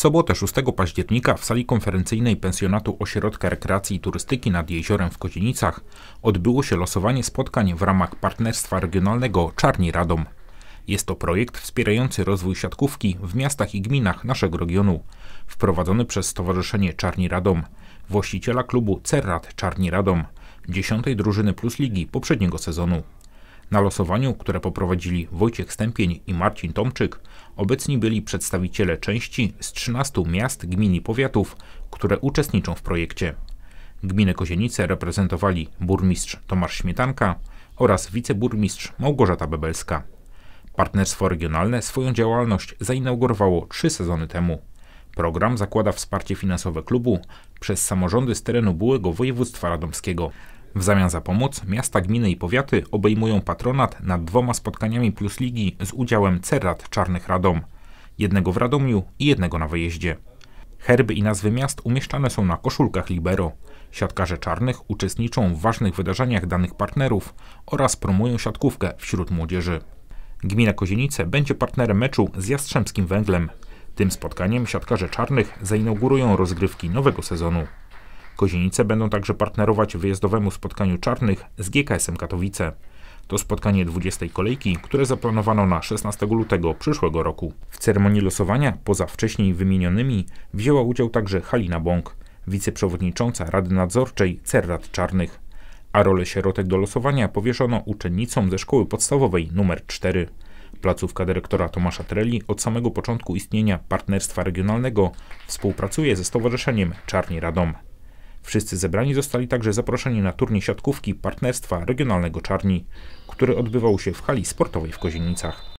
W sobotę 6 października w sali konferencyjnej Pensjonatu Ośrodka Rekreacji i Turystyki nad Jeziorem w Kozienicach odbyło się losowanie spotkań w ramach partnerstwa regionalnego Czarni Radom. Jest to projekt wspierający rozwój siatkówki w miastach i gminach naszego regionu, wprowadzony przez Stowarzyszenie Czarni Radom, właściciela klubu Cerrat Czarni Radom, dziesiątej drużyny Plus Ligi poprzedniego sezonu. Na losowaniu, które poprowadzili Wojciech Stępień i Marcin Tomczyk, obecni byli przedstawiciele części z 13 miast, gmin i powiatów, które uczestniczą w projekcie. Gminę Kozienice reprezentowali burmistrz Tomasz Śmietanka oraz wiceburmistrz Małgorzata Bebelska. Partnerstwo Regionalne swoją działalność zainaugurowało trzy sezony temu. Program zakłada wsparcie finansowe klubu przez samorządy z terenu byłego województwa radomskiego. W zamian za pomoc miasta, gminy i powiaty obejmują patronat nad dwoma spotkaniami plus ligi z udziałem Cerat Czarnych Radom. Jednego w Radomiu i jednego na wyjeździe. Herby i nazwy miast umieszczane są na koszulkach Libero. Siatkarze czarnych uczestniczą w ważnych wydarzeniach danych partnerów oraz promują siatkówkę wśród młodzieży. Gmina Kozienice będzie partnerem meczu z Jastrzębskim Węglem. Tym spotkaniem siatkarze czarnych zainaugurują rozgrywki nowego sezonu. Kozienice będą także partnerować w wyjazdowemu spotkaniu czarnych z GKS-em Katowice. To spotkanie 20. kolejki, które zaplanowano na 16 lutego przyszłego roku. W ceremonii losowania, poza wcześniej wymienionymi, wzięła udział także Halina Bąk, wiceprzewodnicząca Rady Nadzorczej CERRAD Czarnych, a rolę sierotek do losowania powieszono uczennicom ze szkoły podstawowej nr 4. Placówka dyrektora Tomasza Treli od samego początku istnienia partnerstwa regionalnego współpracuje ze Stowarzyszeniem Czarni Radom. Wszyscy zebrani zostali także zaproszeni na turniej siatkówki partnerstwa regionalnego Czarni, który odbywał się w hali sportowej w Kozienicach.